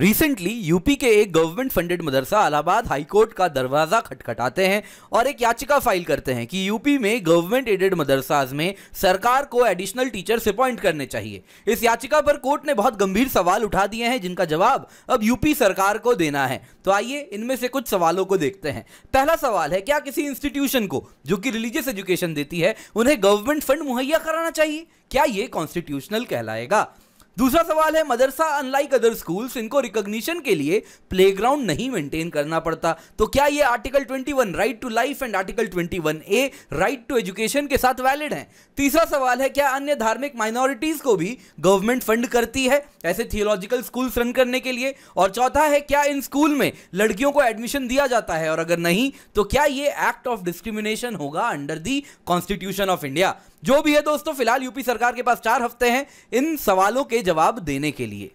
recently UP के एक government funded madrasa Allahabad high court का दरवाज़ा खटखटाते हैं और एक याचिका फाइल करते हैं कि यूपी में गवर्नमेंट एडेड मदरसाज में सरकार को एडिशनल टीचर्स अपॉइंट करने चाहिए इस याचिका पर कोर्ट ने बहुत गंभीर सवाल उठा दिए हैं जिनका जवाब अब यूपी सरकार को देना है तो आइए इनमें से कुछ सवालों को देखते हैं पहला सवाल है क्या किसी इंस्टीट्यूशन को जो कि रिलीजियस एजुकेशन देती है उन्हें गवर्नमेंट फंड मुहैया कराना चाहिए क्या ये कॉन्स्टिट्यूशनल कहलाएगा दूसरा सवाल है मदरसा अनलाइक अदर स्कूल्स इनको रिकॉग्निशन के लिए प्लेग्राउंड नहीं मेंटेन करना पड़ता तो क्या ये article 21 right to life and article 21 A right to education के साथ वैलिड है तीसरा सवाल है क्या अन्य धार्मिक माइनॉरिटीज को भी गवर्नमेंट फंड करती है ऐसे थियोलॉजिकल स्कूल्स रन करने के लिए और चौथा है क्या इन स्कूल में लड़कियों को एडमिशन दिया जाता है और अगर नहीं तो क्या ये एक्ट ऑफ डिस्क्रिमिनेशन होगा under the constitution of India जो भी है दोस्तों फिलहाल यूपी सरकार के पास चार हफ्ते हैं इन सवालों के जवाब देने के लिए